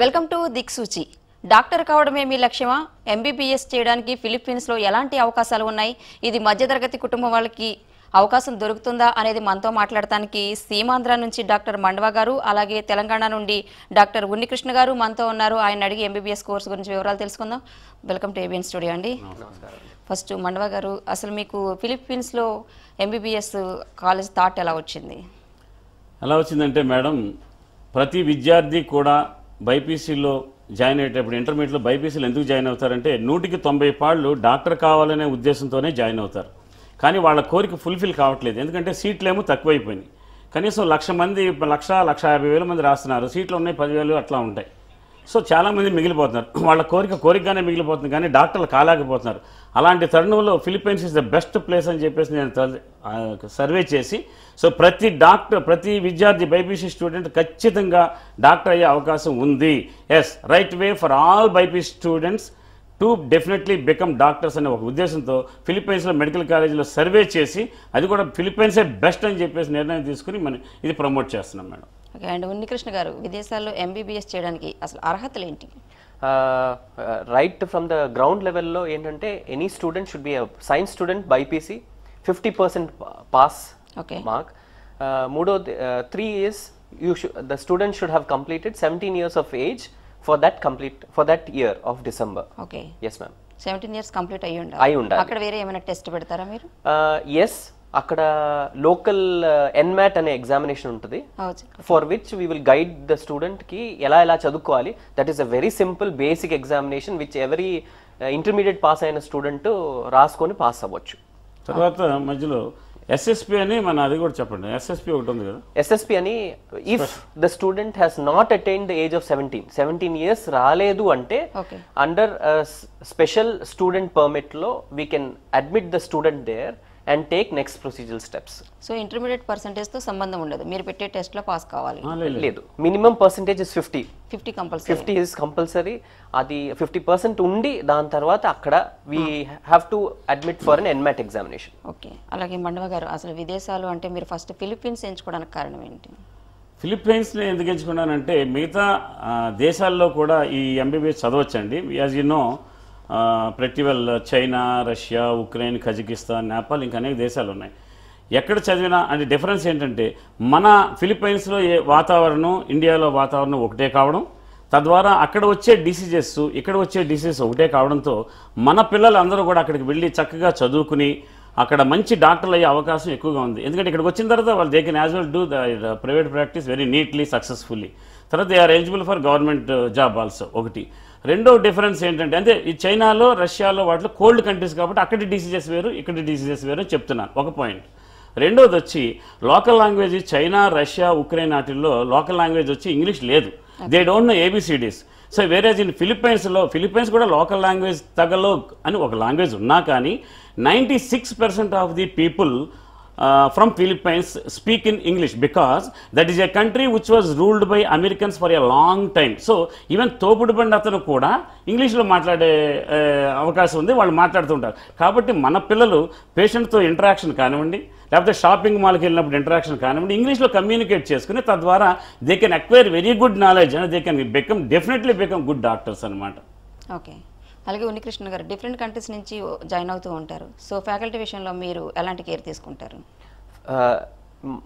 Welcome to దిక్సూచి doctor కావడమే మీ లక్ష్యమా MBBS చేయడానికి ఫిలిప్పీన్స్లో ఎలాంటి అవకాశాలు ఉన్నాయి ఇది మధ్యతరగతి కుటుంబం వాళ్ళకి అవకాశం దొరుకుతుందా అనేది మనతో మాట్లాడటానికి సీమాంధ్ర నుంచి డాక్టర్ మండవా గారు అలాగే తెలంగాణ నుండి డాక్టర్ ఉన్నికృష్ణ గారు మనతో ఉన్నారు ఆయన అడిగి ఎంబీబీఎస్ కోర్సు గురించి వివరాలు తెలుసుకుందాం వెల్కమ్ టు ఏబిఎన్ స్టూడియో అండి ఫస్ట్ మండవా గారు అసలు మీకు ఫిలిప్పీన్స్లో ఎంబీబీఎస్ కాలేజ్ థాట్ ఎలా వచ్చింది ఎలా వచ్చిందంటే మేడం ప్రతి విద్యార్థి కూడా బైపీసీలో జాయిన్ అయ్యేటప్పుడు ఇంటర్మీడియట్లో బైపీసీలు ఎందుకు జాయిన్ అవుతారంటే నూటికి తొంభై పాళ్ళు డాక్టర్ కావాలనే ఉద్దేశంతోనే జాయిన్ అవుతారు కానీ వాళ్ళ కోరిక ఫుల్ఫిల్ కావట్లేదు ఎందుకంటే సీట్లేమో తక్కువైపోయినాయి కనీసం లక్ష మంది లక్ష లక్ష యాభై వేల మంది రాస్తున్నారు సీట్లు ఉన్నాయి పదివేలు అట్లా ఉంటాయి సో చాలామంది మిగిలిపోతున్నారు వాళ్ళ కోరిక కోరికగానే మిగిలిపోతుంది కానీ డాక్టర్లు కాలేకపోతున్నారు అలాంటి తరుణంలో Philippines is the best place అని చెప్పేసి నేను సర్వే చేసి సో ప్రతి డాక్టర్ ప్రతి విద్యార్థి బైపీసీ స్టూడెంట్ ఖచ్చితంగా డాక్టర్ అయ్యే అవకాశం ఉంది yes right way for all BiPC students to definitely become doctors అనే ఒక ఉద్దేశంతో ఫిలిపైన్స్లో మెడికల్ కాలేజీలో సర్వే చేసి అది కూడా ఫిలిప్పైన్సే బెస్ట్ అని చెప్పేసి నిర్ణయం తీసుకుని మనం ఇది ప్రమోట్ చేస్తున్నాం మేడం ఓకే అండ్ ఉన్నికృష్ణ గారు విదేశాల్లో ఎంబీబీఎస్ చేయడానికి అసలు అర్హతలు ఏంటి రైట్ ఫ్రమ్ ద గ్రౌండ్ లెవెల్లో ఏంటంటే any student should be science student BiPC fifty percent pass okay mark మూడో three years you the student should have completed seventeen years of age for that complete for that year of December okay yes ma'am seventeen years complete అయ్యి ఉండాలి అయి ఉండాలి అక్కడ వేరే ఏమైనా test పెడతారా మీరు ఎస్ అక్కడ లోకల్ ఎన్మాట్ uh, అనే ఎగ్జామినేషన్ ఉంటుంది for which we will guide the student కి ఎలా ఎలా చదువుకోవాలి that is a very simple basic examination which every intermediate pass అయిన స్టూడెంట్ రాసుకొని పాస్ అవ్వచ్చు తర్వాత మధ్యలో ఎస్ఎస్పి అని మన అది కూడా చెప్పండి ఎస్ఎస్పి ఒకటి ఉంది కదా ఎస్ఎస్పి అని if the student has not attain the age of seventeen seventeen years రాలేదు అంటే అండర్ స్పెషల్ స్టూడెంట్ పర్మిట్ లో we can admit the student there and take next procedure steps so intermediate పర్సంటేజ్తో సంబంధం ఉండదు మీరు పెట్టే టెస్ట్లో పాస్ కావాలి లేదు minimum percentage is fifty fifty compulsory fifty is compulsory అది ఫిఫ్టీ పర్సెంట్ ఉండి దాని తర్వాత అక్కడ we have to admit for an NMAT examination okay అలాగే మండవ గారు అసలు విదేశాలు అంటే మీరు ఫస్ట్ ఫిలిప్పీన్స్ ఎంచుకోవడానికి కారణం ఏంటి ఫిలిప్పీన్స్ని ఎందుకు ఎంచుకున్నానంటే మిగతా దేశాల్లో కూడా ఈ ఎంబీబీఎస్ చదవచ్చండి యాజ్ యు నో ప్రతి China Russia Ukraine Kazakhstan Nepal ఇంకా అనేక దేశాలు ఉన్నాయి ఎక్కడ చదివినా అంటే డిఫరెన్స్ ఏంటంటే మన ఫిలిప్పైన్స్లో ఏ వాతావరణం ఇండియాలో వాతావరణం ఒకటే కావడం తద్వారా అక్కడ వచ్చే డిసీజెస్ ఇక్కడ వచ్చే డిసీజెస్ ఒకటే కావడంతో మన పిల్లలు అందరూ కూడా అక్కడికి వెళ్ళి చక్కగా చదువుకుని అక్కడ మంచి డాక్టర్లు అయ్యే అవకాశం ఎక్కువగా ఉంది ఎందుకంటే ఇక్కడికి వచ్చిన తర్వాత వాళ్ళు they can as well do the private practice very neatly successfully తర్వాత they are eligible for government job also ఒకటి రెండో డిఫరెన్స్ ఏంటంటే అంటే ఈ చైనాలో రష్యాలో వాటిలో కోల్డ్ కంట్రీస్ కాబట్టి అక్కడి డిసీజెస్ వేరు ఇక్కడి డిసీజెస్ వేరు చెప్తున్నాను ఒక పాయింట్ రెండోది వచ్చి local language China Russia Ukraine వాటిల్లో లోకల్ లాంగ్వేజ్ వచ్చి ఇంగ్లీష్ లేదు they don't know ABCDs so వేరే ఇన్ ఫిలిప్పైన్స్లో ఫిలిప్పైన్స్ కూడా లోకల్ లాంగ్వేజ్ తగలో అని ఒక లాంగ్వేజ్ ఉన్నా కానీ ninety six percent of the people from Philippines speak in English because that that is country country which was ruled by Americans for a long time. So, తోపుడు బండి అతను కూడా ఇంగ్లీష్లో మాట్లాడే uh, అవకాశం ఉంది వాళ్ళు మాట్లాడుతుంటారు కాబట్టి మన పిల్లలు పేషెంట్తో ఇంటరాక్షన్ కానివ్వండి లేకపోతే షాపింగ్ మాల్కి వెళ్ళినప్పుడు ఇంటరాక్షన్ కానివ్వండి ఇంగ్లీష్లో కమ్యూనికేట్ చేసుకుని తద్వారా they can acquire very good knowledge and they can become definitely become good doctors అనమాట ఓకే అలాగే ఉన్నికృష్ణ గారు డిఫరెంట్ కంట్రీస్ నుంచి జాయిన్ అవుతూ ఉంటారు సో ఫ్యాకల్టీ విషయంలో మీరు ఎలాంటి కేర్ తీసుకుంటారు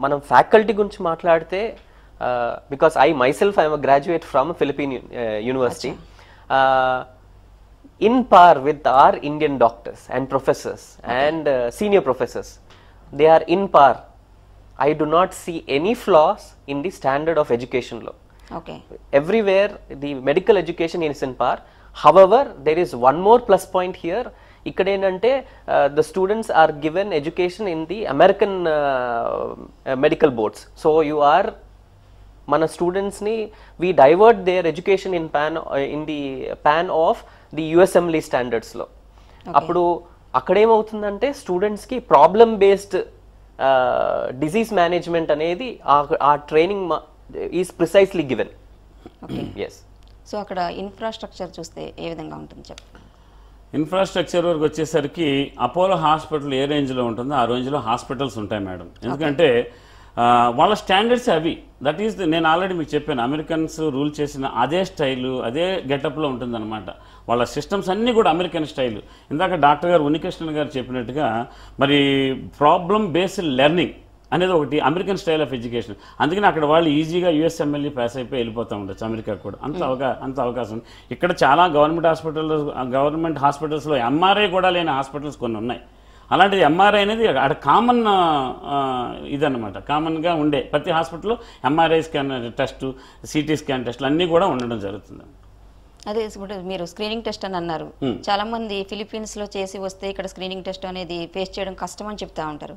మనం ఫ్యాకల్టీ గురించి మాట్లాడితే because I myself I'm graduate from Philippine university in par with our Indian doctors and professors and senior professors they are in par I do not see any flaws in the standard of ఎడ్యుకేషన్లో everywhere the medical education ఇన్స్ in par however there is one more plus point here ఇక్కడ ఏంటంటే the students are given education in the American medical boards so you are మన స్టూడెంట్స్ని we divert their education in pan in the pan of the USMLE స్టాండర్డ్స్లో అప్పుడు అక్కడేమవుతుందంటే స్టూడెంట్స్కి problem based disease management అనేది ఆ training is precisely given yes so అక్కడ infrastructure చూస్తే ఏ విధంగా ఉంటుంది చెప్పండి ఇన్ఫ్రాస్ట్రక్చర్ వరకు వచ్చేసరికి అపోలో హాస్పిటల్ ఏ రేంజ్లో ఉంటుందో ఆ రేంజ్లో హాస్పిటల్స్ ఉంటాయి మేడం ఎందుకంటే వాళ్ళ స్టాండర్డ్స్ అవి దట్ ఈస్ నేను ఆల్రెడీ మీకు చెప్పాను అమెరికన్స్ రూల్ చేసిన అదే స్టైలు అదే గెటప్లో ఉంటుందన్నమాట వాళ్ళ సిస్టమ్స్ అన్నీ కూడా అమెరికన్ స్టైల్ ఇందాక డాక్టర్ గారు ఉనికృష్ణన్ గారు చెప్పినట్టుగా మరి ప్రాబ్లం బేస్డ్ లెర్నింగ్ అనేది ఒకటి అమెరికన్ స్టైల్ ఆఫ్ ఎడ్యుకేషన్ అందుకని అక్కడ వాళ్ళు ఈజీగా యూఎస్ ఎమ్మెల్యే పాస్ అయిపోయి వెళ్ళిపోతూ ఉండొచ్చు అమెరికా కూడా అంత hmm. అవకా అంత అవకాశం ఇక్కడ చాలా గవర్నమెంట్ హాస్పిటల్స్ గవర్నమెంట్ హాస్పిటల్స్లో ఎంఆర్ఐ కూడా లేని హాస్పిటల్స్ కొన్ని ఉన్నాయి అలాంటిది ఎంఆర్ఐ అనేది అక్కడ కామన్ ఇదన్నమాట కామన్గా ఉండే ప్రతి హాస్పిటల్లో MRI scan test CT scan టెస్ట్లు అన్నీ కూడా ఉండడం జరుగుతుంది అదే ఇప్పుడు మీరు స్క్రీనింగ్ టెస్ట్ అని అన్నారు చాలా మంది ఫిలిపీన్స్ లో చేసి వస్తే ఇక్కడ స్క్రీనింగ్ టెస్ట్ అనేది ఫేస్ చేయడం కష్టం అని చెప్తా ఉంటారు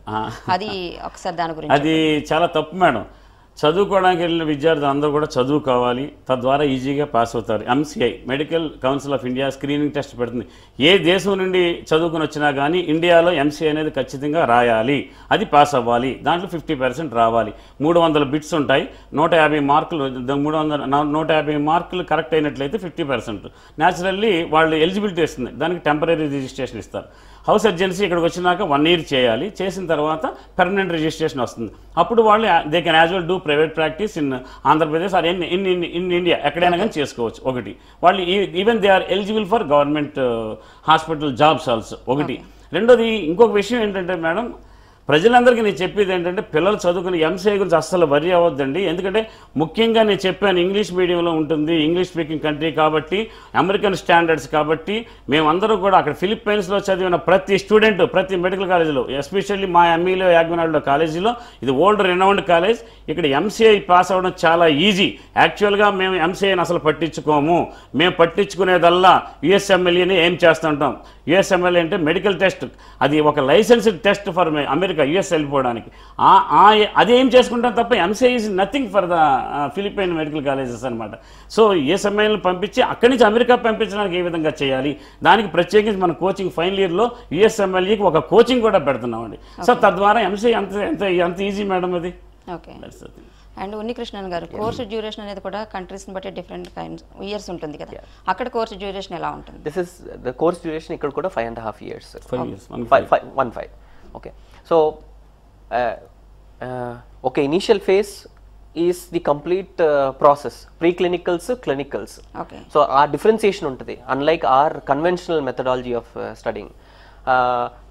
అది ఒకసారి దాని గురించి అది చాలా తప్పు మేడం చదువుకోవడానికి వెళ్ళిన విద్యార్థులు అందరూ కూడా చదువు కావాలి తద్వారా ఈజీగా పాస్ అవుతారు MCI medical council of India screening test పెడుతుంది ఏ దేశం నుండి చదువుకుని వచ్చినా కానీ ఇండియాలో ఎంసీఐ అనేది ఖచ్చితంగా రాయాలి అది పాస్ అవ్వాలి దాంట్లో ఫిఫ్టీ పర్సెంట్ రావాలి మూడు వందల బిట్స్ ఉంటాయి నూట యాభై మార్కులు మూడు వందల నూట యాభై మార్కులు కరెక్ట్ అయినట్లయితే ఫిఫ్టీ పర్సెంట్ న్యాచురల్లీ వాళ్ళు ఎలిజిబిలిటీ వస్తుంది దానికి టెంపరీ రిజిస్ట్రేషన్ ఇస్తారు హౌస్ ఎర్జెన్సీ ఇక్కడికి వచ్చినాక వన్ ఇయర్ చేయాలి చేసిన తర్వాత పెర్మనెంట్ రిజిస్ట్రేషన్ వస్తుంది అప్పుడు వాళ్ళు they can as well do private practice in Andhra Pradesh or in in in India ఎక్కడైనా కానీ చేసుకోవచ్చు ఒకటి వాళ్ళు even they are eligible for government hospital jobs also ఒకటి రెండోది ఇంకొక విషయం ఏంటంటే మేడం ప్రజలందరికీ నేను చెప్పేది ఏంటంటే పిల్లలు చదువుకుని ఎంసీఏ గురించి అస్సలు వరి అవ్వద్దండి ఎందుకంటే ముఖ్యంగా నేను చెప్పాను ఇంగ్లీష్ మీడియంలో ఉంటుంది ఇంగ్లీష్ స్పీకింగ్ కంట్రీ కాబట్టి అమెరికన్ స్టాండర్డ్స్ కాబట్టి మేమందరూ కూడా అక్కడ ఫిలిప్పైన్స్లో చదివిన ప్రతి స్టూడెంట్ ప్రతి మెడికల్ కాలేజీలో ఎస్పెషల్లీ మా ఎంఈలో యాగ్మినాడులో కాలేజీలో ఇది ఓల్డ్ రెనౌండ్ కాలేజ్ ఇక్కడ ఎంసీఐ పాస్ అవ్వడం చాలా ఈజీ యాక్చువల్గా మేము ఎంసీఐని అసలు పట్టించుకోము మేము పట్టించుకునేదల్లా యుఎస్ఎంఎల్ఏని ఏం చేస్తుంటాం యుఎస్ఎంఎల్ఏ అంటే మెడికల్ టెస్ట్ అది ఒక licensed test for America US వెళ్ళిపోవడానికి అది ఏం చేసుకుంటాం తప్ప MCA is nothing for the Philippine medical colleges అనమాట సో యుఎస్ఎంఐని పంపించి అక్కడి నుంచి అమెరికా పంపించడానికి ఏ విధంగా చేయాలి దానికి ప్రత్యేకించి మన కోచింగ్ ఫైనల్ ఇయర్లో యుఎస్ఎంఎల్ఈకి ఒక కోచింగ్ కూడా పెడుతున్నామండి సో తద్వారా ఎంసీఐ అంత ఎంత ఈజీ మేడం అది ఓకే అండ్ ఉన్నికృష్ణన్ గారు కోర్సు డ్యూరేషన్ అనేది కూడా కంట్రీస్ని బట్టి డిఫరెంట్ టైమ్స్ ఇయర్స్ ఉంటుంది కదా అక్కడ కోర్సు డ్యూరేషన్ ఎలా ఉంటుంది this is the course duration ఇక్కడ కూడా five and half years one five okay so okay initial phase is the complete process pre clinicals clinicals so ఆ డిఫరెన్సియేషన్ ఉంటుంది unlike our conventional methodology of studying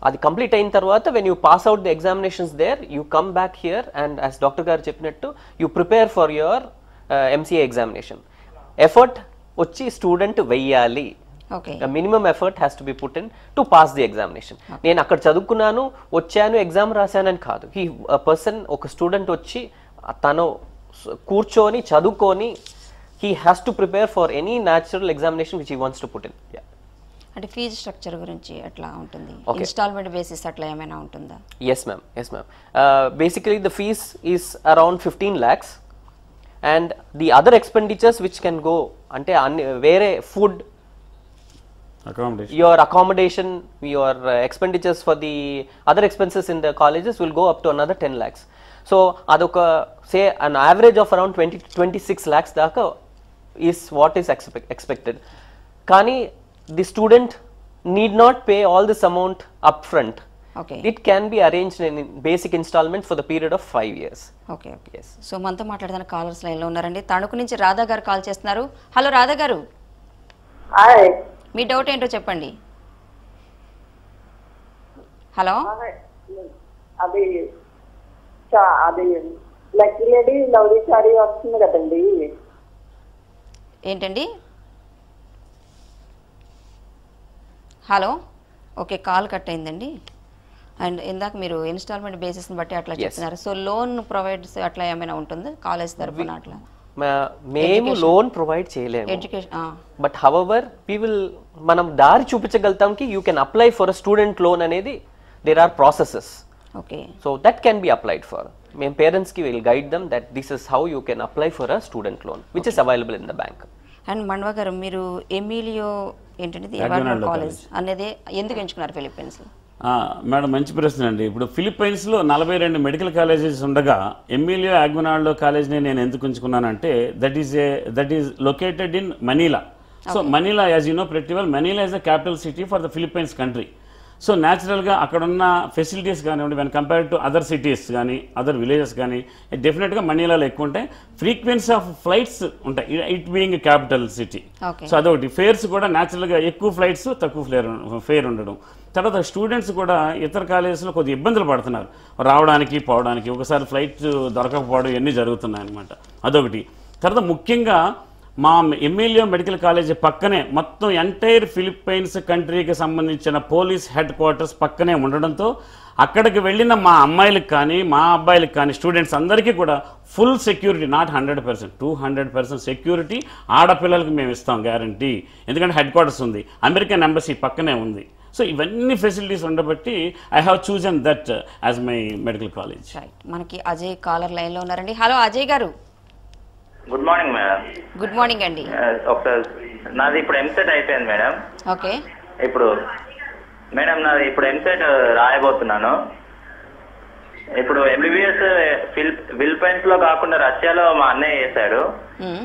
అది కంప్లీట్ అయిన తర్వాత when you pass out the examinations there you come back here and as doctor గారు చెప్పినట్టు you prepare for your MCA examination effort వచ్చి student వెయ్యాలి minimum effort has to be put in to pass the examination నేను అక్కడ చదువుకున్నాను వచ్చాను exam రాశానని కాదు he person ఒక స్టూడెంట్ వచ్చి తను కూర్చొని చదువుకొని he has to prepare for any natural examination which he wants to put in అంటే ఫీజు స్ట్రక్చర్ గురించి అట్లా ఉంటుంది ఇన్స్టాల్మెంట్ బేసిస్ అట్లా ఏమైనా ఉంటుందా yes ma'am yes ma'am basically the fee is around fifteen lakhs and the other expenditures which can go అంటే అన్ని వేరే food your accommodation your expenditures for the other expenses in the colleges will go up to another ten lakhs so అదొక say an average of around twenty twenty six lakhs దాకా is what is expec expected కానీ the student need not pay all this amount upfront. Okay. It can be arranged in basic installment for the period of five years. Okay. okay. Yes. So మనతో మాట్లాడుతున్న callers line లో ఉన్నారండి తణుకు నుంచి రాధా గారు call చేస్తున్నారు hello Radha గారు hi మీ doubt ఏంటో చెప్పండి హలో అది అది లక్కీ లేడీ లౌరీ సారీ వస్తుంది కదండి ఏంటండి హలో ఓకే కాల్ కట్ అయిందండి అండ్ ఇందాక మీరు ఇన్స్టాల్మెంట్ బేసిస్ని బట్టి అట్లా చెప్తున్నారు సో లోన్ ప్రొవైడ్స్ అట్లా ఏమైనా ఉంటుందా కాలేజ్ తరఫున అట్లా మేము లోన్ ప్రొవైడ్ చేయలేము education but however we will మనం దారి చూపించగలుగుతాం కి you can apply for student loan అనేది there are processes okay so that can be applied for మేము పేరెంట్స్ కి will guide them that this is how you can apply for a student loan which is available in the bank and Mandava గారు మీరు Emilio ఏంటంటే college అనేది ఎందుకు ఎంచుకున్నారు Philippines madam మంచి ప్రశ్న అండి ఇప్పుడు లో నలభై రెండు మెడికల్ కాలేజెస్ ఉండగా ఎమ్మెల్యే ఆగ్మనాడ్లో కాలేజ్ని నేను ఎందుకు ఉంచుకున్నానంటే that is a that is located in Manila so Manila as you know ప్రతి Manila is the capital city for the Philippines country so న్యాచురల్గా అక్కడున్న ఫెసిలిటీస్ కానివ్వండి when compare to other cities కానీ అదర్ విలేజెస్ కానీ డెఫినెట్గా మణిలాలో ఎక్కువ ఉంటాయి ఫ్రీక్వెన్సీ ఆఫ్ ఫ్లైట్స్ ఉంటాయి it being capital city so అదొకటి ఫేర్స్ కూడా న్యాచురల్గా ఎక్కువ ఫ్లైట్స్ తక్కువ ఫ్లేర్ ఫేర్ ఉండడం తర్వాత స్టూడెంట్స్ కూడా ఇతర కాలేజెస్లో కొద్దిగా ఇబ్బందులు పడుతున్నారు రావడానికి పోవడానికి ఒకసారి ఫ్లైట్ దొరకకపోవడం ఇవన్నీ జరుగుతున్నాయి అనమాట అదొకటి తర్వాత ముఖ్యంగా మా ఎమ్మెల్యే మెడికల్ కాలేజీ పక్కనే మొత్తం ఎంటైర్ ఫిలిప్పైన్స్ కంట్రీకి సంబంధించిన పోలీస్ హెడ్ క్వార్టర్స్ పక్కనే ఉండడంతో అక్కడికి వెళ్ళిన మా అమ్మాయిలకు కానీ మా అబ్బాయిలకు కానీ స్టూడెంట్స్ అందరికీ కూడా full security not hundred percent two hundred percent security ఆడపిల్లలకు మేము ఇస్తాం గ్యారంటీ ఎందుకంటే హెడ్ క్వార్టర్స్ ఉంది అమెరికన్ ఎంబసీ పక్కనే ఉంది సో ఇవన్నీ ఫెసిలిటీస్ ఉండబట్టి I have chosen that as my medical college మనకి అజయ్ కాలర్ లైన్లో ఉన్నారండి హలో అజయ్ గారు good morning madam good morning అండి ఒకసారి నాది ఇప్పుడు ఎంసెట్ అయిపోయింది మేడం ఓకే ఇప్పుడు మేడం నాది ఇప్పుడు ఎంసెట్ uh, రాయబోతున్నాను ఇప్పుడు ఎంబీబీఎస్ ఫిలిపైన్స్ uh, లో కాకుండా రష్యాలో మా అన్నయ్య వేశాడు hmm.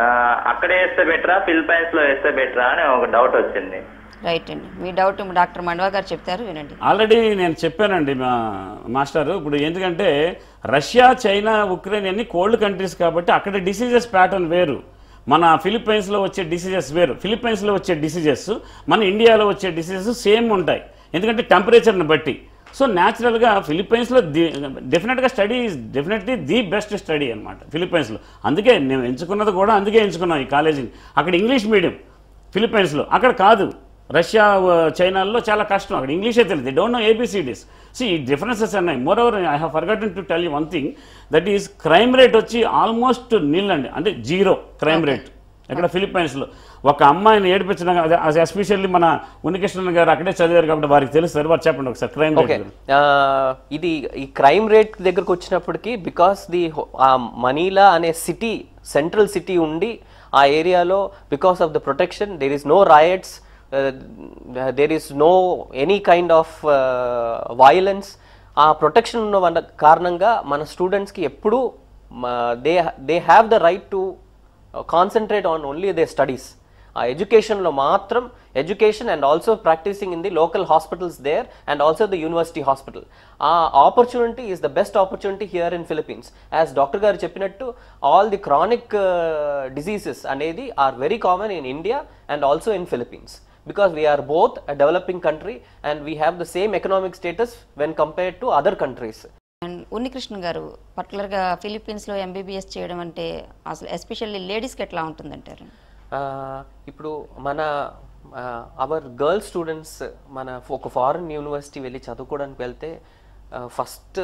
uh, అక్కడే వేస్తే బెటరా ఫిలిపైన్స్ లో వేస్తే బెటరా అని ఒక డౌట్ వచ్చింది రైట్ అండి మీ డౌట్ డాక్టర్ మండవా గారు చెప్తారు వినండి ఆల్రెడీ నేను చెప్పానండి మా మాస్టర్ ఇప్పుడు ఎందుకంటే రష్యా చైనా ఉక్రెయిన్ అన్ని కోల్డ్ కంట్రీస్ కాబట్టి అక్కడ డిసీజెస్ ప్యాటర్న్ వేరు మన ఫిలిప్పైన్స్లో వచ్చే డిసీజెస్ వేరు ఫిలిప్పైన్స్లో వచ్చే డిసీజెస్ మన ఇండియాలో వచ్చే డిసీజెస్ సేమ్ ఉంటాయి ఎందుకంటే టెంపరేచర్ని బట్టి సో న్యాచురల్గా ఫిలిప్పైన్స్లో ది డెఫినెట్గా study is definitely the best study అనమాట ఫిలిప్పైన్స్లో అందుకే నేను ఎంచుకున్నది కూడా అందుకే ఎంచుకున్నాను ఈ కాలేజీని అక్కడ ఇంగ్లీష్ మీడియం ఫిలిప్పైన్స్లో అక్కడ కాదు రష్యా చైనాల్లో చాలా కష్టం అక్కడ ఇంగ్లీషే తెలియదు they don't know ABCDs see differences అన్నాయి more over I have forgotten to tell you one thing that is crime rate వచ్చి ఆల్మోస్ట్ నిల్ అండి అంటే జీరో క్రైమ్ రేట్ ఇక్కడ ఫిలిప్పైన్స్లో ఒక అమ్మాయిని ఏడిపించిన ఎస్పెషల్లీ మన ఉనికృష్ణన్ గారు అక్కడే చదివారు కాబట్టి వారికి సార్ వారు చెప్పండి ఒకసారి క్రైమ్ ఇది ఈ క్రైమ్ రేట్ దగ్గరకు వచ్చినప్పటికీ బికాస్ ది మనీలా అనే సిటీ సెంట్రల్ సిటీ ఉండి ఆ ఏరియాలో because of the protection there is no riots there is no any kind of violence ఆ ప్రొటెక్షన్ ఉన్న కారణంగా మన స్టూడెంట్స్కి ఎప్పుడూ they they have the right to concentrate on only they studies ఆ ఎడ్యుకేషన్లో మాత్రం education and also practicing in the local hospitals there and also the university hospital ఆ opportunity is the best opportunity here in Philippines as doctor గారు చెప్పినట్టు all the chronic diseases అనేది are very common in India and also in Philippines because we are both developing country and and we have same economic status when when to other countries and Unnikrishna గారు పర్టికులర్గా ఫిలిప్పీన్స్లో MBBS చేయడం అంటే అసలు especially లేడీస్కి ఎట్లా ఉంటుందంటారు ఇప్పుడు మన అవర్ గర్ల్ స్టూడెంట్స్ మన ఒక ఫారిన్ యూనివర్సిటీ వెళ్ళి చదువుకోవడానికి వెళ్తే ఫస్ట్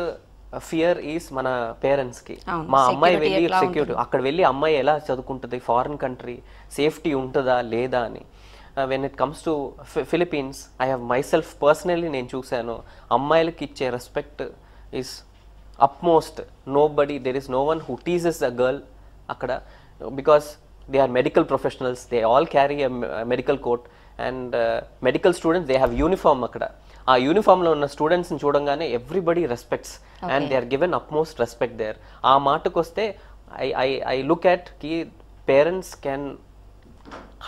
ఫియర్ ఈస్ మన పేరెంట్స్కి మా అమ్మాయి వెళ్ళి సెక్యూరిటీ అక్కడ వెళ్ళి అమ్మాయి ఎలా చదువుకుంటుంది ఫారిన్ కంట్రీ సేఫ్టీ ఉంటుందా లేదా అని when it comes to Philippines I have myself personally నేను చూశాను అమ్మాయిలకి ఇచ్చే respect is upmost nobody there is no one who teases a girl అక్కడ because they are medical professionals they all carry medical coat and medical students they have uniform అక్కడ ఆ యూనిఫామ్లో ఉన్న స్టూడెంట్స్ని చూడంగానే everybody respects and they are given upmost respect there ఆ మాటకు వస్తే I I I look at కి parents can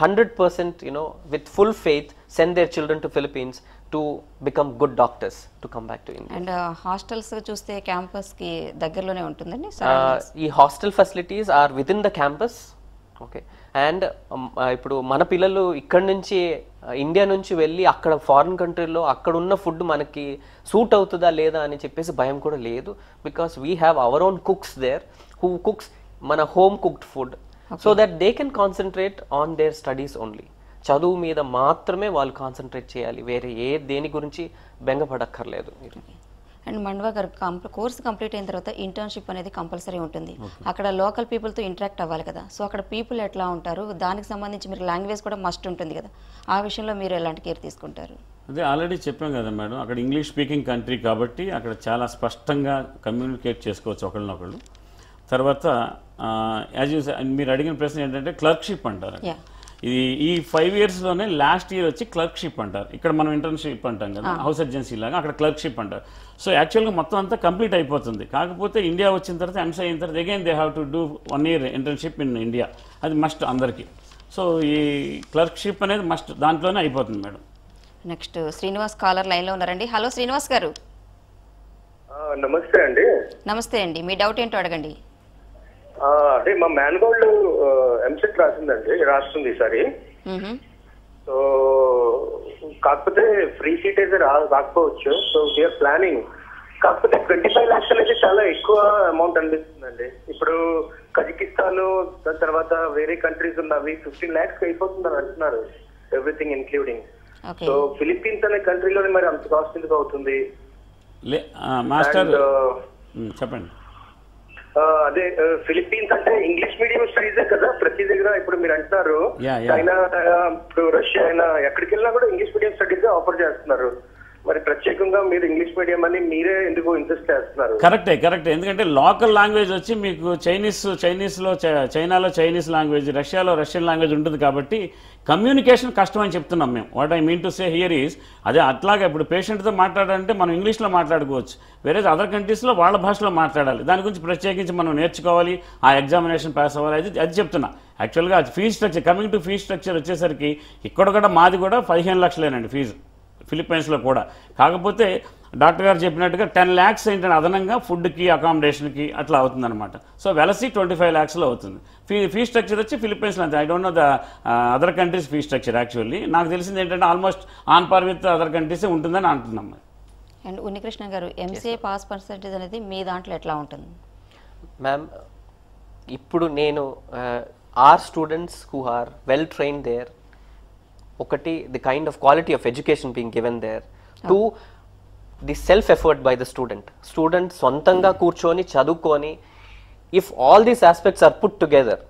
hundred percent you know with full faith send their children to philippines to become good doctors to come back to India. And uh, hostels చూస్తే క్యాంపస్కి దగ్గరలోనే ఉంటుందండి uh, ఈ hostel facilities are with in the campus okay and ఇప్పుడు మన పిల్లలు ఇక్కడ నుంచి India uh, నుంచి వెళ్ళి అక్కడ ఫారిన్ కంట్రీలో అక్కడ ఉన్న ఫుడ్ మనకి సూట్ అవుతుందా లేదా అని చెప్పేసి భయం కూడా లేదు because we have our own cooks there who cooks మన home cooked food so that they can concentrate on their studies only చదువు మీద మాత్రమే వాళ్ళు కాన్సన్ట్రేట్ చేయాలి వేరే ఏ దేని గురించి బెంగపడక్కర్లేదు అండ్ మండవా గారు కోర్స్ కంప్లీట్ అయిన తర్వాత ఇంటర్న్షిప్ అనేది కంపల్సరీ ఉంటుంది అక్కడ లోకల్ పీపుల్తో ఇంటరాక్ట్ అవ్వాలి కదా సో అక్కడ పీపుల్ ఎట్లా ఉంటారు దానికి సంబంధించి మీరు లాంగ్వేజ్ కూడా మస్ట్ ఉంటుంది కదా ఆ విషయంలో మీరు ఎలాంటి కేర్ తీసుకుంటారు అదే ఆల్రెడీ చెప్పాం కదా మేడం అక్కడ ఇంగ్లీష్ స్పీకింగ్ కంట్రీ కాబట్టి అక్కడ చాలా స్పష్టంగా కమ్యూనికేట్ చేసుకోవచ్చు ఒకళ్ళనొకళ్ళు తర్వాత యాజ్ యూ మీరు అడిగిన ప్రశ్న ఏంటంటే క్లర్క్షిప్ అంటారు ఇది ఈ ఫైవ్ ఇయర్స్లోనే లాస్ట్ ఇయర్ వచ్చి క్లర్క్షిప్ అంటారు ఇక్కడ మనం ఇంటర్న్షిప్ అంటాం కదా హౌస్ ah. ఎర్జెన్సీ లాగా అక్కడ క్లర్క్షిప్ అంటారు సో యాక్చువల్గా మొత్తం అంతా కంప్లీట్ అయిపోతుంది కాకపోతే ఇండియా వచ్చిన తర్వాత ఎంసీ అయిన తర్వాత again they have to do one year internship in India అది మస్ట్ అందరికీ సో ఈ క్లర్క్షిప్ అనేది మస్ట్ దాంట్లోనే అయిపోతుంది మేడం నెక్స్ట్ శ్రీనివాస్ కాలర్ లైన్లో ఉన్నారండి హలో శ్రీనివాస్ గారు నమస్తే అండి నమస్తే అండి మీ డౌట్ ఏంటో అడగండి అదే మా మ్యాన్గోల్డ్ ఎంసెట్ రాసిందండి రాస్తుంది ఈసారి సో కాకపోతే ఫ్రీ సీట్ అయితే రా రాకపోవచ్చు సో వీఆర్ ప్లానింగ్ కాకపోతే ట్వంటీ ఫైవ్ లాక్స్ అయితే చాలా ఎక్కువ అమౌంట్ అనిపిస్తుందండి ఇప్పుడు కజకిస్తాన్ దాని తర్వాత వేరే కంట్రీస్ ఉన్నవి ఫిఫ్టీన్ ల్యాక్స్ అయిపోతుందని అంటున్నారు ఎవ్రీథింగ్ ఇన్క్లూడింగ్ సో ఫిలిప్పీన్స్ అనే కంట్రీలోనే మరి అంత కాస్ట్ ఎందుకు అవుతుంది uh, చెప్పండి అదే ఫిలిప్పీన్స్ అంటే ఇంగ్లీష్ మీడియం స్టడీసే కదా ప్రతి దగ్గర ఇప్పుడు మీరు అంటున్నారు చైనా ఇప్పుడు రష్యా అయినా ఎక్కడికి వెళ్ళినా కూడా ఇంగ్లీష్ మీడియం స్టడీసే ఆఫర్ చేస్తున్నారు మరి ప్రత్యేకంగా మీరు ఇంగ్లీష్ మీడియం అని మీరే ఎందుకు ఇంట్రెస్ట్ చేస్తున్నారు కరెక్టే కరెక్టే ఎందుకంటే లోకల్ లాంగ్వేజ్ వచ్చి మీకు చైనీస్ చైనీస్ లో చైనాలో చైనీస్ లాంగ్వేజ్ రష్యాలో రష్యన్ లాంగ్వేజ్ ఉంటుంది కాబట్టి కమ్యూనికేషన్ కష్టం అని చెప్తున్నాం మేము what I mean to say here is అదే అట్లాగే ఇప్పుడు పేషెంట్తో మాట్లాడాలంటే మనం ఇంగ్లీష్లో మాట్లాడుకోవచ్చు వేరే అదర్ కంట్రీస్లో వాళ్ళ భాషలో మాట్లాడాలి దాని గురించి ప్రత్యేకించి మనం నేర్చుకోవాలి ఆ ఎగ్జామినేషన్ పాస్ అవ్వాలి అది అది చెప్తున్నా యాక్చువల్గా fees structure coming to fees structure వచ్చేసరికి ఇక్కడ కూడా మాది కూడా పదిహేను లక్షలేనండి ఫీజు ఫిలిప్పైన్స్లో కూడా కాకపోతే డాక్టర్ గారు చెప్పినట్టుగా టెన్ ల్యాక్స్ ఏంటంటే అదనంగా ఫుడ్కి అకామిడేషన్కి అట్లా అవుతుందన్నమాట సో వెలసి ట్వంటీ ఫైవ్ ల్యాక్స్లో అవుతుంది ఫీ ఫీ స్ట్రక్చర్ వచ్చి ఫిలిప్పైన్స్లో అంతే I don't know the other countries fee structure actually నాకు తెలిసింది ఏంటంటే almost on par with other కంట్రీసే ఉంటుందని అంటున్నాం అండ్ ఉన్నికృష్ణ గారు ఎంసీఏ పాస్ పర్సంటేజ్ అనేది మీ దాంట్లో ఎట్లా ఉంటుంది మ్యామ్ ఇప్పుడు నేను are students who are well train there ఒకటి the kind of quality of education being given there too the self effort by the student student సొంతంగా hmm. కూర్చొని చదువుకొని if all these aspects are put together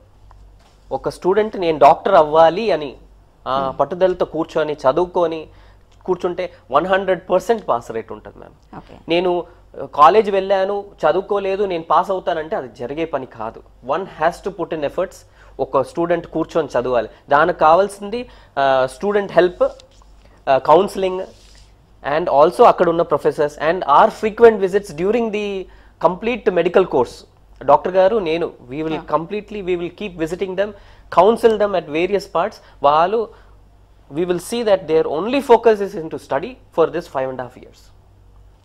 ఒక student నేను doctor అవ్వాలి అని hmm. పట్టుదలతో కూర్చొని చదువుకొని కూర్చుంటే one hundred percent pass rate ఉంటుంది మ్యామ్ నేను కాలేజ్ uh, వెళ్ళాను చదువుకోలేదు నేను పాస్ అవుతానంటే అది జరిగే పని కాదు one has to put in efforts ఒక స్టూడెంట్ కూర్చొని చదవాలి దానికి కావాల్సింది student help counselling and also అక్కడ ఉన్న professors and are frequent visits during the complete medical course doctor గారు నేను we will completely we will keep visiting them counsel them at various parts వాళ్ళు we will see that their only focus is in to study for this five and half years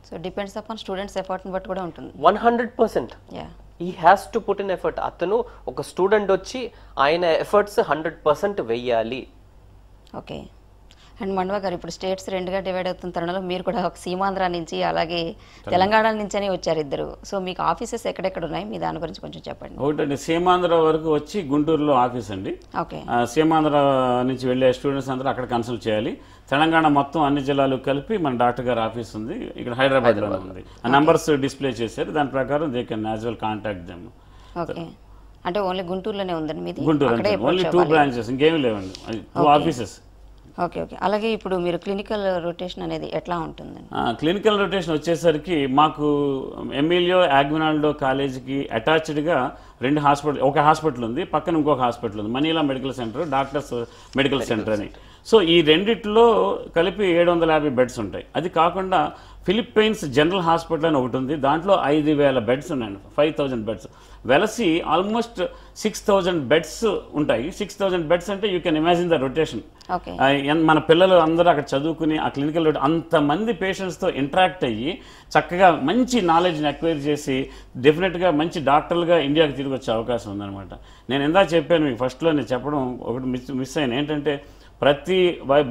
so depends upon students ఎఫర్ట్ని బట్టి కూడా ఉంటుంది one hundred percent he has to put in effort అతను ఒక student వచ్చి ఆయన efforts hundred percent వెయ్యాలి okay and Mandava గారు ఇప్పుడు స్టేట్స్ రెండుగా డివైడ్ అవుతున్న తరుణంలో మీరు కూడా ఒక సీమాంధ్ర నుంచి అలాగే తెలంగాణ నుంచే వచ్చారు ఇద్దరు సో మీకు ఆఫీసెస్ ఎక్కడెక్కడ ఉన్నాయి మీ దాని గురించి కొంచెం చెప్పండి ఒకటండి సీమాంధ్ర వరకు వచ్చి గుంటూరులో ఆఫీస్ అండి ఓకే సీమాంధ్ర నుంచి వెళ్ళే స్టూడెంట్స్ అందరూ అక్కడ కన్సల్ట్ చేయాలి తెలంగాణ మొత్తం అన్ని జిల్లాలు కలిపి మన డాక్టర్ గారి ఆఫీస్ ఉంది ఇక్కడ హైదరాబాద్ లో ఉంది ఆ నెంబర్స్ డిస్ప్లే చేశారు దాని ప్రకారం they can as well contact them అంటే ఓన్లీ గుంటూరులోనే ఉందండి మీది గుంటూరు ఓన్లీ టూ బ్రాంచెస్ ఇంకేమీ లేవండి టూ ఆఫీసెస్ ఓకే ఓకే అలాగే ఇప్పుడు మీరు క్లినికల్ రొటేషన్ అనేది ఎట్లా ఉంటుంది క్లినికల్ రొటేషన్ వచ్చేసరికి మాకు ఎమ్మెల్యో యాగ్మినాల్డో కాలేజీకి అటాచ్డ్గా రెండు హాస్పిటల్ ఒక హాస్పిటల్ ఉంది పక్కన ఇంకొక హాస్పిటల్ ఉంది Manila medical centre doctors medical centre అని సో ఈ రెండిట్లో కలిపి ఏడు వందల యాభై బెడ్స్ ఉంటాయి అది కాకుండా ఫిలిప్పైన్స్ జనరల్ హాస్పిటల్ అని ఒకటి ఉంది దాంట్లో ఐదు వేల బెడ్స్ ఉన్నాయండి ఫైవ్ థౌజండ్ బెడ్స్ వెలసి ఆల్మోస్ట్ సిక్స్ థౌజండ్ బెడ్స్ ఉంటాయి సిక్స్ థౌజండ్ బెడ్స్ అంటే you can imagine the rotation మన పిల్లలు అందరూ అక్కడ చదువుకుని ఆ క్లినికల్ అంతమంది పేషెంట్స్తో ఇంటరాక్ట్ అయ్యి చక్కగా మంచి నాలెడ్జ్ని అక్వైర్ చేసి డెఫినెట్గా మంచి డాక్టర్లుగా ఇండియాకి తిరిగి వచ్చే అవకాశం ఉందన్నమాట నేను ఎందా చెప్పాను మీకు ఫస్ట్లో నేను చెప్పడం ఒకటి మిస్ మిస్ అయ్యాను ఏంటంటే ప్రతి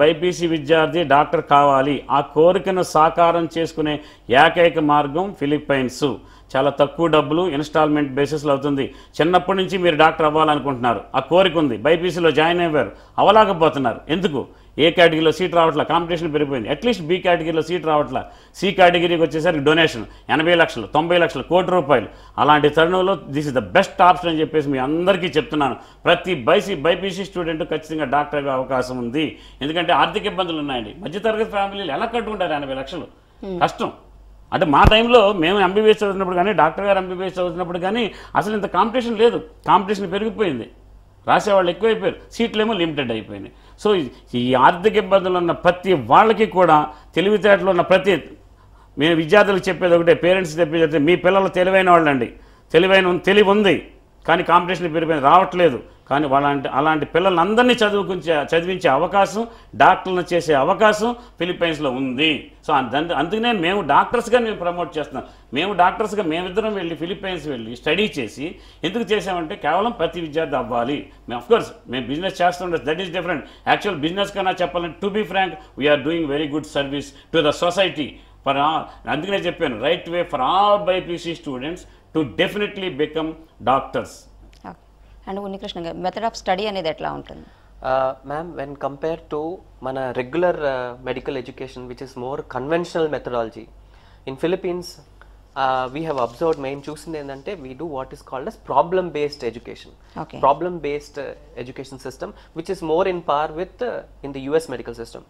బైపీసీ విద్యార్థి డాక్టర్ కావాలి ఆ కోరికను సాకారం చేసుకునే ఏకైక మార్గం ఫిలిప్పైన్స్ చాలా తక్కువ డబ్బులు ఇన్స్టాల్మెంట్ బేసిస్లో అవుతుంది చిన్నప్పటి నుంచి మీరు డాక్టర్ అవ్వాలనుకుంటున్నారు ఆ కోరిక ఉంది బైపీసీలో జాయిన్ అయ్యారు అవ్వలేకపోతున్నారు ఎందుకు ఏ కేటగిరీలో సీట్ రావట్లే కాంపిటీషన్ పెరిగిపోయింది అట్లీస్ట్ బి కేటగిరీలో సీట్ రావట్లే సి కేటగిరీకి వచ్చేసరికి డొనేషన్ ఎనభై లక్షలు తొంభై లక్షలు కోటి రూపాయలు అలాంటి తరుణంలో this is the best option అని చెప్పేసి మీ అందరికీ చెప్తున్నాను ప్రతి బైసీ బైపీసీ స్టూడెంట్ ఖచ్చితంగా డాక్టర్ అయ్యే అవకాశం ఉంది ఎందుకంటే ఆర్థిక ఇబ్బందులు ఉన్నాయండి మధ్యతరగతి ఫ్యామిలీలు ఎలా కట్టుకుంటారు ఎనభై లక్షలు కష్టం అంటే మా టైంలో మేము ఎంబీబీఎస్ చదువుతున్నప్పుడు కానీ డాక్టర్ గారు ఎంబీబీఎస్ చదువుతున్నప్పుడు కానీ అసలు ఇంత కాంపిటీషన్ లేదు కాంపిటీషన్ పెరిగిపోయింది రాసేవాళ్ళు ఎక్కువైపోయారు సీట్లు ఏమో లిమిటెడ్ అయిపోయినాయి సో ఈ ఆర్థిక ఇబ్బందులు ఉన్న ప్రతి వాళ్ళకి కూడా తెలివితేటలు ఉన్న ప్రతి మేము విద్యార్థులకు చెప్పేది ఒకటే పేరెంట్స్ చెప్పేది మీ పిల్లలు తెలివైన వాళ్ళండి తెలివైన తెలివి ఉంది కానీ కాంపిటీషన్ పెరిగిపోయింది రావట్లేదు కానీ వాళ్ళంటి అలాంటి అందరినీ చదువుకుంచే చదివించే అవకాశం డాక్టర్లను చేసే అవకాశం ఫిలిప్పైన్స్లో ఉంది సో అందు అందుకనే మేము డాక్టర్స్గా మేము ప్రమోట్ చేస్తున్నాం మేము డాక్టర్స్గా మేమిద్దరం వెళ్ళి ఫిలిప్పైన్స్ వెళ్ళి స్టడీ చేసి ఎందుకు చేసామంటే కేవలం ప్రతి విద్యార్థి అవ్వాలి మేము అఫ్కోర్స్ మేము బిజినెస్ చేస్తుండే that is different actual business కన్నా చెప్పాలంటే to be frank we're doing very good service to the society for all అందుకనే చెప్పాను right way for all BiPC students to definitely become doctors and Unnikrishna method of study అనేది ఎట్లా ఉంటుంది ma'am when compare to మన regular medical education which is more conventional methodology in Philippines we have observed మేము చూసింది ఏంటంటే we do what is called us problem based education problem based education system which is more in par with in the US medical system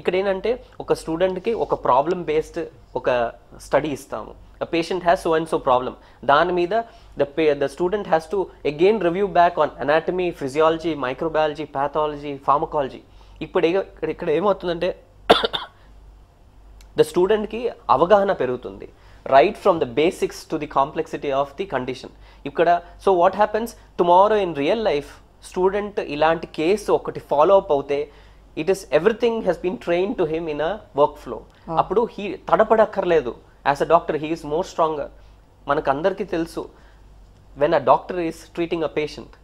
ఇక్కడ ఏంటంటే ఒక స్టూడెంట్కి ఒక problem based ఒక study ఇస్తాము patient patient has so and so దాని మీద pay the student has to again review back on anatomy physiology microbiology pathology pharmacology ఇప్పుడు ఇక్కడ ఏమవుతుందంటే ద స్టూడెంట్కి అవగాహన పెరుగుతుంది right from the basics to the complexity of the condition ఇక్కడ so what happens tomorrow in real life student ఇలాంటి case ఒకటి follow up అవుతే it is everything he's been train to him in a workflow అప్పుడు he తడపడక్కర్లేదు as a doctor he is more strong మనకు అందరికీ తెలుసు when a doctor is treating a patient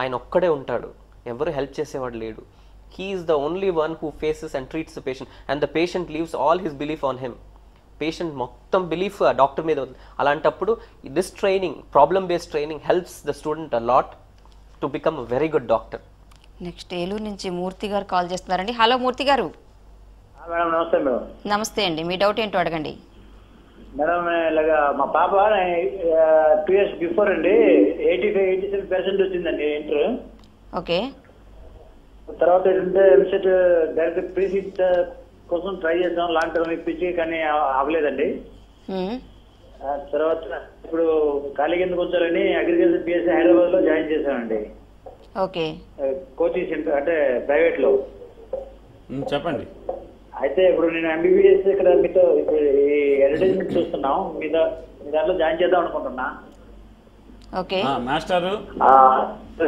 ఆయన ఒక్కడే ఉంటాడు ఎవరు హెల్ప్ చేసేవాడు లేడు he is the only one who faces and treats the patient and the patient leaves all his belief on him patient మొత్తం బిలీఫ్ ఆ డాక్టర్ మీద అలాంటప్పుడు this training problem based training helps the student a lot to become a very good doctor next Eluru నుంచి మూర్తి గారు call చేస్తున్నారండి hello మూర్తి గారు నమస్తే అండి మీ డౌట్ ఏంటో అడగండి మేడం ఇలాగా మా పాప టూ ఇయర్స్ బిఫోర్ అండి eighty five eighty seven percent వచ్చిందండి ఇంటర్ ఓకే తర్వాత ఏంటంటే ఎంసెట్ డైరెక్ట్ పీసీ కోసం ట్రై చేద్దాం లాంగ్ టర్మ్ ఇప్పించి కానీ అవ్వలేదండి తర్వాత ఇప్పుడు ఖాళీ కిందకు వచ్చారని అగ్రికల్చర్ బిఎస్సీ e హైదరాబాద్ లో జాయిన్ చేశానండి ఓకే కోచింగ్ సెంటర్ అంటే ప్రైవేట్ లో చెప్పండి అయితే ఇప్పుడు నేను ఎంబీబీఎస్ ఇక్కడ మీతో ఇప్పుడు ఈ అడ్వర్టైజ్మెంట్ చూస్తున్నాం మీద మీ దాంట్లో జాయిన్ చేద్దాం అనుకుంటున్నా ఓకే మాస్టర్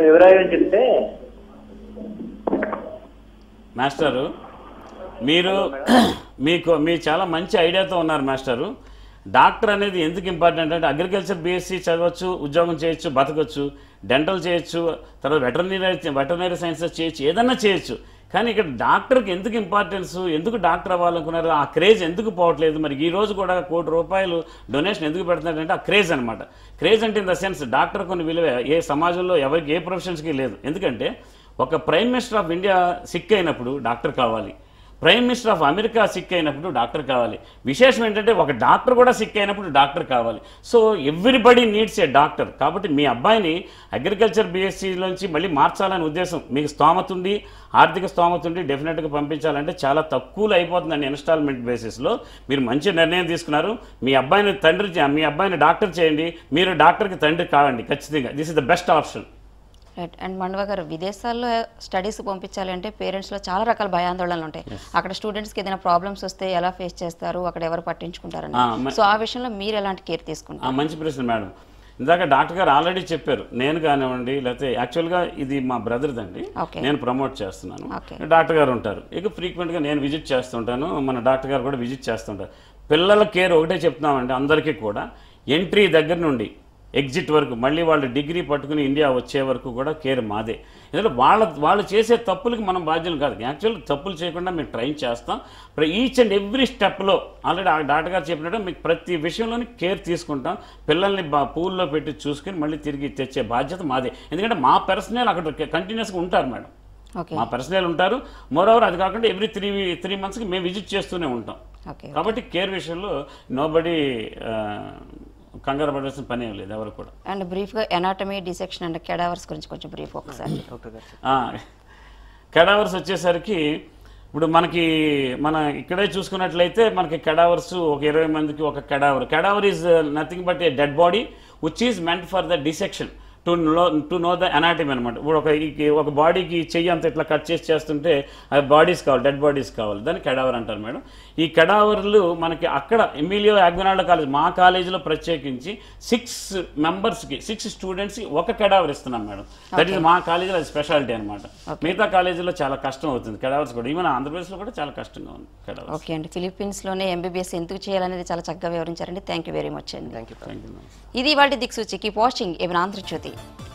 వివరాయం చెప్తే మాస్టర్ మీరు మీకు మీ చాలా మంచి ఐడియాతో ఉన్నారు మాస్టరు డాక్టర్ అనేది ఎందుకు ఇంపార్టెంట్ అంటే అగ్రికల్చర్ బీఎస్సీ చదవచ్చు ఉద్యోగం చేయొచ్చు బతకచ్చు డెంటల్ చేయొచ్చు తర్వాత వెటర్నరీ వెటర్నరీ సైన్సెస్ చేయొచ్చు ఏదైనా చేయొచ్చు కానీ ఇక్కడ డాక్టర్కి ఎందుకు ఇంపార్టెన్స్ ఎందుకు డాక్టర్ అవ్వాలనుకున్నారు ఆ క్రేజ్ ఎందుకు పోవట్లేదు మరి ఈ రోజు కూడా కోటి రూపాయలు డొనేషన్ ఎందుకు పెడుతున్నారంటే ఆ క్రేజ్ అనమాట క్రేజ్ అంటే ఇన్ ద సెన్స్ డాక్టర్ కొన్ని విలువ ఏ సమాజంలో ఎవరికి ఏ ప్రొఫెషన్స్కి లేదు ఎందుకంటే ఒక prime minister of India sick అయినప్పుడు డాక్టర్ కావాలి prime minister of America sick అయినప్పుడు డాక్టర్ కావాలి విశేషం ఏంటంటే ఒక డాక్టర్ కూడా సిక్ అయినప్పుడు డాక్టర్ కావాలి so everybody needs a doctor కాబట్టి మీ అబ్బాయిని అగ్రికల్చర్ బీఎస్సీలోంచి మళ్ళీ మార్చాలనే ఉద్దేశం మీకు స్తోమత ఉంది ఆర్థిక స్తోమత ఉండి డెఫినెట్గా పంపించాలంటే చాలా తక్కువలో అయిపోతుందండి ఇన్స్టాల్మెంట్ బేసిస్లో మీరు మంచి నిర్ణయం తీసుకున్నారు మీ అబ్బాయిని తండ్రి మీ అబ్బాయిని డాక్టర్ చేయండి మీరు డాక్టర్కి తండ్రి కావండి ఖచ్చితంగా this is the best option right and Mandava గారు విదేశాల్లో స్టడీస్ పంపించాలి అంటే పేరెంట్స్లో చాలా రకాల భయాందోళనలు ఉంటాయి అక్కడ స్టూడెంట్స్కి ఏదైనా ప్రాబ్లమ్స్ వస్తే ఎలా ఫేస్ చేస్తారు అక్కడ ఎవరు పట్టించుకుంటారు సో ఆ విషయంలో మీరు ఎలాంటి కేర్ తీసుకుంటారు మంచి ప్రశ్న మేడం ఇందాక డాక్టర్ గారు ఆల్రెడీ చెప్పారు నేను కానివ్వండి లేకపోతే యాక్చువల్గా ఇది మా బ్రదర్దండి నేను ప్రమోట్ చేస్తున్నాను డాక్టర్ గారు ఉంటారు ఇక ఫ్రీక్వెంట్గా నేను విజిట్ చేస్తుంటాను మన డాక్టర్ గారు కూడా విజిట్ చేస్తుంటారు పిల్లల కేర్ ఒకటే చెప్తున్నామండి అందరికీ కూడా ఎంట్రీ దగ్గర నుండి ఎగ్జిట్ వరకు మళ్ళీ వాళ్ళు డిగ్రీ పట్టుకుని ఇండియా వచ్చే వరకు కూడా కేర్ మాదే ఎందుకంటే వాళ్ళ వాళ్ళు చేసే తప్పులకి మనం బాధ్యులు కాదు యాక్చువల్ తప్పులు చేయకుండా మేము ట్రైన్ చేస్తాం ఈచ్ అండ్ ఎవ్రీ స్టెప్లో ఆల్రెడీ ఆ డాక్టర్ గారు చెప్పినట్టు మీకు ప్రతి విషయంలోనే కేర్ తీసుకుంటాం పిల్లల్ని బా పూల్లో పెట్టి చూసుకుని మళ్ళీ తిరిగి తెచ్చే బాధ్యత మాదే ఎందుకంటే మా పర్సనల్ అక్కడ కంటిన్యూస్గా ఉంటారు మేడం మా పర్సనల్ ఉంటారు ఓవర్ అది కాకుండా ఎవ్రీ త్రీ త్రీ మంత్స్కి మేము విజిట్ చేస్తూనే ఉంటాం కాబట్టి కేర్ విషయంలో నో బడీ కంగారు పడాల్సిన పని ఏం లేదు ఎవరు కూడా అండ్ బ్రీఫ్గా ఎనాటమీ డిసెక్షన్ అండ్ కెడావర్స్ గురించి కొంచెం బ్రీఫ్ ఒకసారి డాక్టర్ కెడావర్స్ వచ్చేసరికి ఇప్పుడు మనకి మన ఇక్కడే చూసుకున్నట్లయితే మనకి కెడావర్స్ ఒక ఇరవై మందికి ఒక cadaver cadaver is nothing but a dead body which is meant for the dissection to know to know the anatomy అనమాట ఇప్పుడు ఒక ఒక బాడీకి చెయ్యి అంత ఇట్లా కట్ చేసి చేస్తుంటే అవి బాడీస్ కావాలి డెడ్ బాడీస్ కావాలి దాన్ని కెడావర్ అంటారు మేడం ఈ కెడావర్లు మనకి అక్కడ ఎమ్మెల్యే అగ్నాళ్ళ కాలేజ్ మా కాలేజీలో ప్రత్యేకించి సిక్స్ మెంబర్స్కి సిక్స్ స్టూడెంట్స్కి ఒక కెడావర్ ఇస్తున్నాం మేడం దట్ ఈస్ మా కాలేజీలో అది స్పెషాలిటీ అనమాట మిగతా కాలేజీలో చాలా కష్టం అవుతుంది కెడావర్స్ కూడా ఈవెన్ ఆంధ్రప్రదేశ్లో కూడా చాలా కష్టంగా ఉంది కెడావర్ ఓకే అండి ఫిలిపీన్స్లోనే ఎంబీబీఎస్ ఎందుకు చేయాలనేది చాలా చక్కగా వివరించారండి థ్యాంక్ యూ వెరీ మచ్ అండి ఇది వాటి దిక్సూచికి వాచింగ్ ఏమైనా ఆంధ్రజ్యోతి い